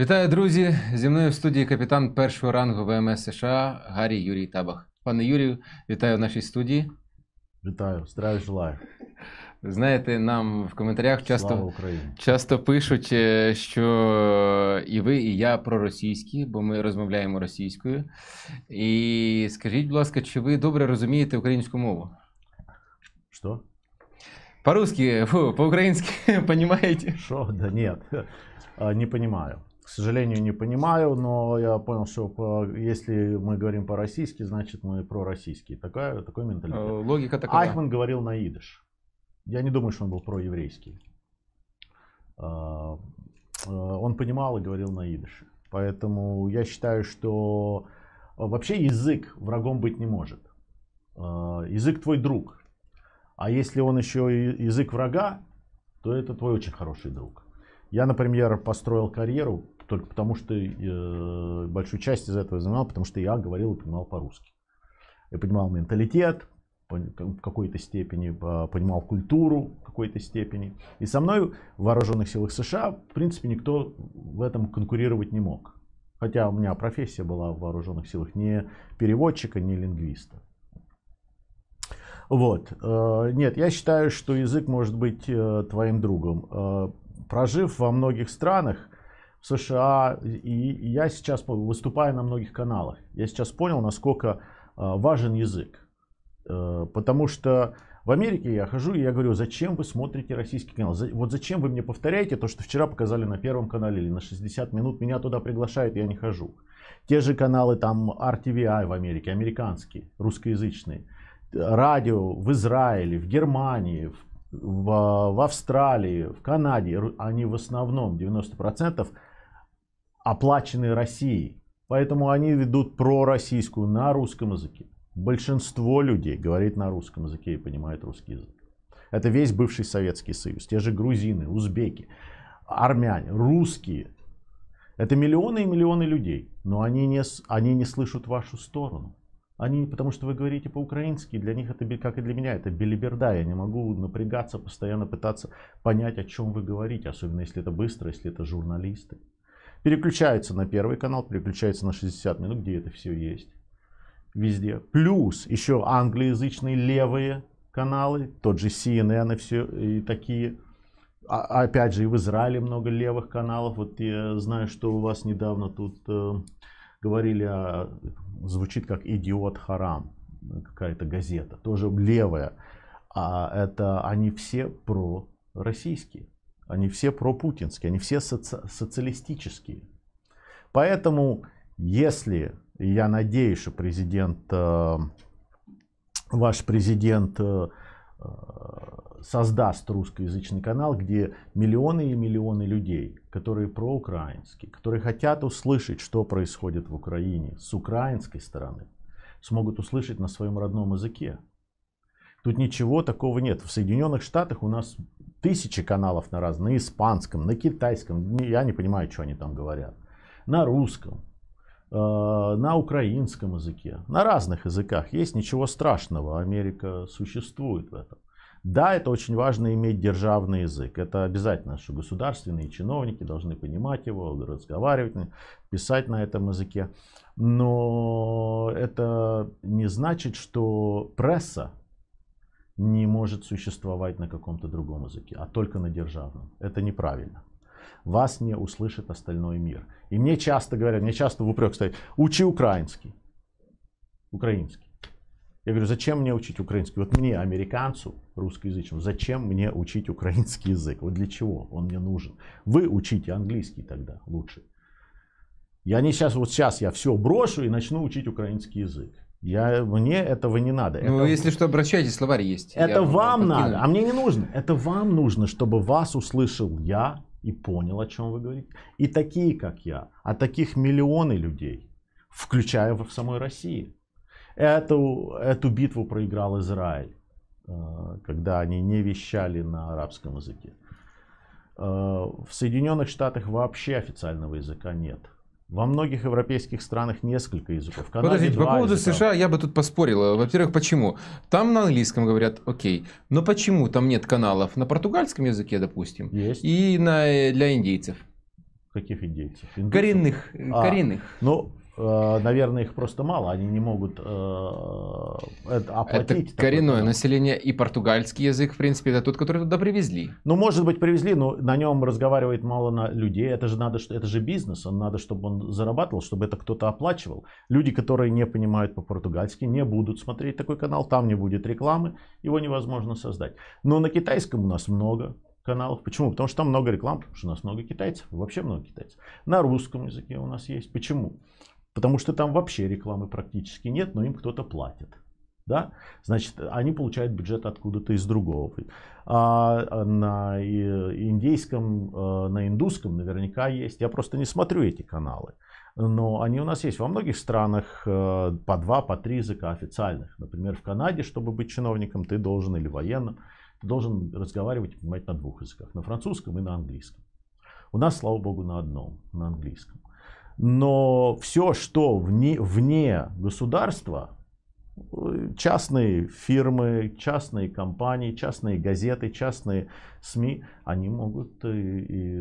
Вітаю, друзі! Зі мною в студії капітан першого рангу ВМС США Гаррі Юрій Табах. Пане Юрію, вітаю в нашій студії. Вітаю, здраві желаю. Знаєте, нам в коментарях часто часто пишуть, е, що е, і ви, і я проросійські, бо ми розмовляємо російською. І скажіть, будь ласка, чи ви добре розумієте українську мову? Що? По-русски, по-українськи, розумієте? Що? Да ні, не розумію. к сожалению, не понимаю, но я понял, что по, если мы говорим по-российски, значит мы про российские Такая, такой менталитет. Э, логика такая. Айхман говорил на идыш. Я не думаю, что он был про еврейский э, э, Он понимал и говорил на идыше. Поэтому я считаю, что вообще язык врагом быть не может. Язык твой друг. А если он еще и язык врага, то это твой очень хороший друг. Я, например, построил карьеру только потому, что э, большую часть из этого занимал, потому что я говорил и понимал по-русски. Я понимал менталитет, в какой-то степени, а, понимал культуру в какой-то степени. И со мной в вооруженных силах США, в принципе, никто в этом конкурировать не мог. Хотя у меня профессия была в вооруженных силах не переводчика, не лингвиста. Вот. Э, нет, я считаю, что язык может быть э, твоим другом. Э, прожив во многих странах, в США. И я сейчас выступаю на многих каналах. Я сейчас понял, насколько э, важен язык. Э, потому что в Америке я хожу и я говорю, зачем вы смотрите российский канал? Вот зачем вы мне повторяете то, что вчера показали на первом канале или на 60 минут? Меня туда приглашают, я не хожу. Те же каналы там RTVI в Америке, американские, русскоязычные. Радио в Израиле, в Германии, в, в, в Австралии, в Канаде. Они в основном 90% оплачены Россией. Поэтому они ведут пророссийскую на русском языке. Большинство людей говорит на русском языке и понимает русский язык. Это весь бывший Советский Союз. Те же грузины, узбеки, армяне, русские. Это миллионы и миллионы людей. Но они не, они не слышат вашу сторону. Они, потому что вы говорите по-украински, для них это, как и для меня, это белиберда. Я не могу напрягаться, постоянно пытаться понять, о чем вы говорите. Особенно, если это быстро, если это журналисты переключается на первый канал, переключается на 60 минут, где это все есть. Везде. Плюс еще англоязычные левые каналы, тот же CNN и все и такие. А, опять же, и в Израиле много левых каналов. Вот я знаю, что у вас недавно тут э, говорили, о, а, звучит как идиот Харам, какая-то газета, тоже левая. А это они все про российские. Они все пропутинские, они все соци- социалистические. Поэтому, если я надеюсь, что президент, э, ваш президент э, э, создаст русскоязычный канал, где миллионы и миллионы людей, которые проукраинские, которые хотят услышать, что происходит в Украине с украинской стороны, смогут услышать на своем родном языке. Тут ничего такого нет. В Соединенных Штатах у нас тысячи каналов на разные, на испанском, на китайском, я не понимаю, что они там говорят, на русском, э, на украинском языке, на разных языках есть, ничего страшного, Америка существует в этом. Да, это очень важно иметь державный язык. Это обязательно, что государственные чиновники должны понимать его, разговаривать, писать на этом языке. Но это не значит, что пресса не может существовать на каком-то другом языке, а только на державном. Это неправильно. Вас не услышит остальной мир. И мне часто говорят, мне часто в упрек стоит, учи украинский. Украинский. Я говорю, зачем мне учить украинский? Вот мне, американцу, русскоязычному, зачем мне учить украинский язык? Вот для чего он мне нужен? Вы учите английский тогда лучше. Я не сейчас, вот сейчас я все брошу и начну учить украинский язык. Я, мне этого не надо. Ну, это, если что, обращайтесь, словарь есть. Это я вам надо, а мне не нужно. Это вам нужно, чтобы вас услышал я и понял, о чем вы говорите. И такие, как я, а таких миллионы людей, включая в самой России. Эту, эту битву проиграл Израиль, э, когда они не вещали на арабском языке. Э, в Соединенных Штатах вообще официального языка нет. Во многих европейских странах несколько языков. В Канаде Подождите, по поводу языка. США я бы тут поспорил. Во-первых, почему? Там на английском говорят, окей, но почему там нет каналов на португальском языке, допустим, есть. и на, э, для индейцев? Каких индейцев? индейцев? Коренных. Э, а, коренных. Ну, Э, наверное, их просто мало, они не могут э, это оплатить. Это коренное такое. население и португальский язык, в принципе, это тот, который туда привезли. Ну, может быть, привезли, но на нем разговаривает мало на людей. Это же надо, это же бизнес, он надо, чтобы он зарабатывал, чтобы это кто-то оплачивал. Люди, которые не понимают по-португальски, не будут смотреть такой канал, там не будет рекламы, его невозможно создать. Но на китайском у нас много каналов. Почему? Потому что там много реклам, потому что у нас много китайцев, вообще много китайцев. На русском языке у нас есть. Почему? Потому что там вообще рекламы практически нет, но им кто-то платит. Да? Значит, они получают бюджет откуда-то из другого. А, а на индейском, а, на индусском наверняка есть. Я просто не смотрю эти каналы. Но они у нас есть во многих странах э, по два, по три языка официальных. Например, в Канаде, чтобы быть чиновником, ты должен, или военным, ты должен разговаривать и понимать на двух языках. На французском и на английском. У нас, слава богу, на одном, на английском. Но все, что вне, вне государства, э, частные фирмы, частные компании, частные газеты, частные СМИ, они могут э, и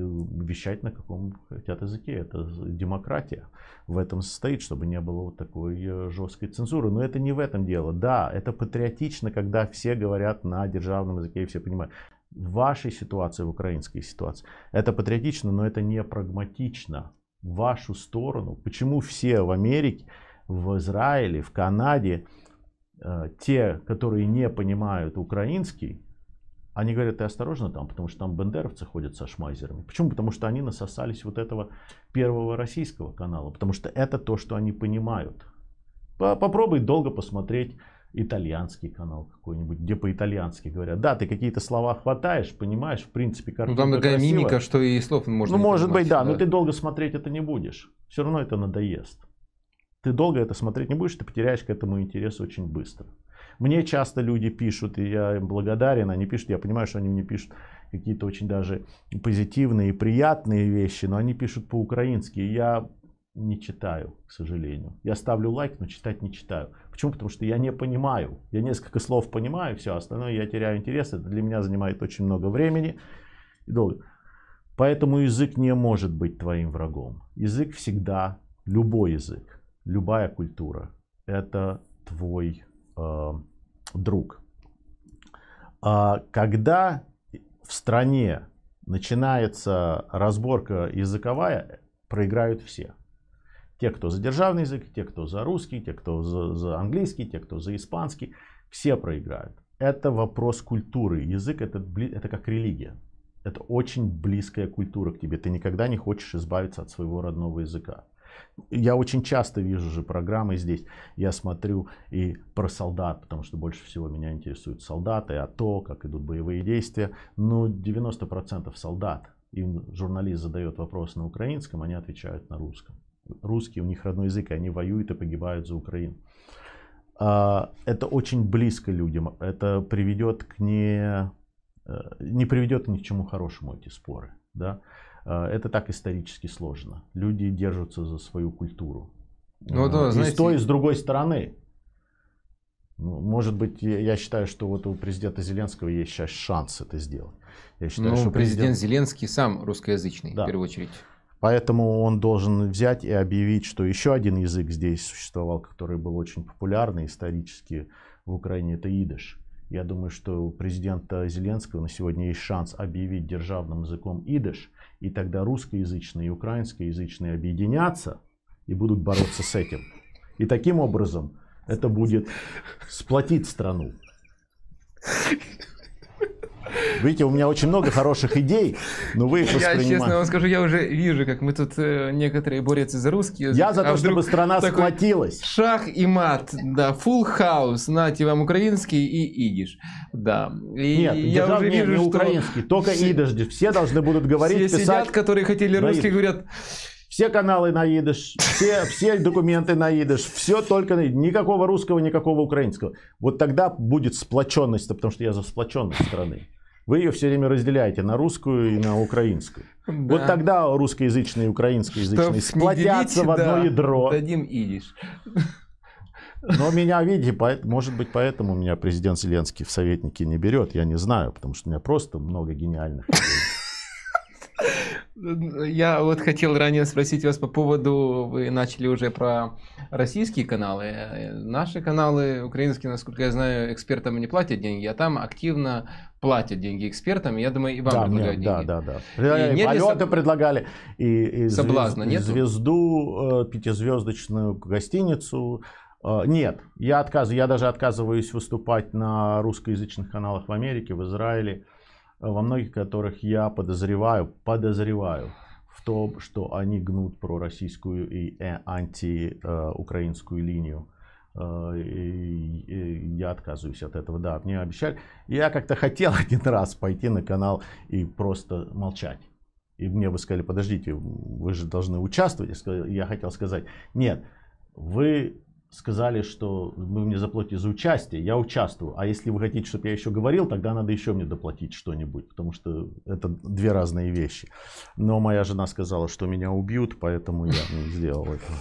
вещать на каком хотят языке. Это демократия в этом состоит, чтобы не было вот такой э, жесткой цензуры. Но это не в этом дело. Да, это патриотично, когда все говорят на державном языке и все понимают. В вашей ситуации, в украинской ситуации, это патриотично, но это не прагматично в вашу сторону. Почему все в Америке, в Израиле, в Канаде, э, те, которые не понимают украинский, они говорят, ты осторожно там, потому что там бендеровцы ходят со шмайзерами. Почему? Потому что они насосались вот этого первого российского канала, потому что это то, что они понимают. Попробуй долго посмотреть итальянский канал какой-нибудь, где по-итальянски говорят. Да, ты какие-то слова хватаешь, понимаешь, в принципе, как Ну там такая красивая. мимика, что и слов можно Ну, может быть, да, да, но ты долго смотреть это не будешь. Все равно это надоест. Ты долго это смотреть не будешь, ты потеряешь к этому интерес очень быстро. Мне часто люди пишут, и я им благодарен, они пишут, я понимаю, что они мне пишут какие-то очень даже позитивные и приятные вещи, но они пишут по-украински. Я не читаю, к сожалению. Я ставлю лайк, но читать не читаю. Почему? Потому что я не понимаю. Я несколько слов понимаю, все, остальное я теряю интерес. Это для меня занимает очень много времени и долго. Поэтому язык не может быть твоим врагом. Язык всегда, любой язык, любая культура, это твой э, друг. А когда в стране начинается разборка языковая, проиграют все. Те, кто за державный язык, те, кто за русский, те, кто за, за английский, те, кто за испанский, все проиграют. Это вопрос культуры. Язык это, это как религия. Это очень близкая культура к тебе. Ты никогда не хочешь избавиться от своего родного языка. Я очень часто вижу же программы здесь. Я смотрю и про солдат, потому что больше всего меня интересуют солдаты, а то, как идут боевые действия. Ну, 90% солдат. Им журналист задает вопрос на украинском, они отвечают на русском русские, у них родной язык, и они воюют и погибают за Украину. А, это очень близко людям, это приведет к не, э, не приведет ни к чему хорошему эти споры. Да? А, это так исторически сложно. Люди держатся за свою культуру. Ну, да, и знаете... с той, и с другой стороны. Ну, может быть, я считаю, что вот у президента Зеленского есть сейчас шанс это сделать. Я считаю, ну, что президент... президент Зеленский сам русскоязычный, да. в первую очередь. Поэтому он должен взять и объявить, что еще один язык здесь существовал, который был очень популярный исторически в Украине, это идыш. Я думаю, что у президента Зеленского на сегодня есть шанс объявить державным языком идыш, и тогда русскоязычные и украинскоязычные объединятся и будут бороться с этим. И таким образом это будет сплотить страну. Видите, у меня очень много хороших идей, но вы их воспринимаете. Я, честно вам скажу, я уже вижу, как мы тут э, некоторые борются за русский язык. Я за а то, а чтобы страна схватилась. Шах и мат, да, full house, нате вам украинский и идиш. Да. И Нет, я держав, уже вижу, не, не украинский, только идиш. Все должны будут говорить, все писать. сидят, которые хотели русский, говорят все каналы на идыш, все, все документы на идыш, все только на Никакого русского, никакого украинского. Вот тогда будет сплоченность, потому что я за сплоченность страны вы ее все время разделяете на русскую и на украинскую. Да. Вот тогда русскоязычные и украинскоязычные Чтоб сплотятся делить, в одно да, ядро. Дадим идиш. Но меня, видите, может быть, поэтому меня президент Зеленский в советники не берет, я не знаю, потому что у меня просто много гениальных людей. Я вот хотел ранее спросить вас по поводу, вы начали уже про российские каналы. Наши каналы, украинские, насколько я знаю, экспертам не платят деньги, а там активно платят деньги экспертам, я думаю, и вам да, предлагают нет, деньги. Да, да, да. И, э, и полеты соб... предлагали, и, и, Соблазна, звезд, звезду, э, пятизвездочную гостиницу. Э, нет, я, отказ, я даже отказываюсь выступать на русскоязычных каналах в Америке, в Израиле во многих которых я подозреваю, подозреваю в том, что они гнут пророссийскую и э, антиукраинскую э, линию. Э, и я отказываюсь от этого, да, мне обещали. Я как-то хотел один раз пойти на канал и просто молчать. И мне вы сказали, подождите, вы же должны участвовать. Я хотел сказать, нет, вы сказали, что вы мне заплатите за участие, я участвую. А если вы хотите, чтобы я еще говорил, тогда надо еще мне доплатить что-нибудь, потому что это две разные вещи. Но моя жена сказала, что меня убьют, поэтому я не ну, сделал этого.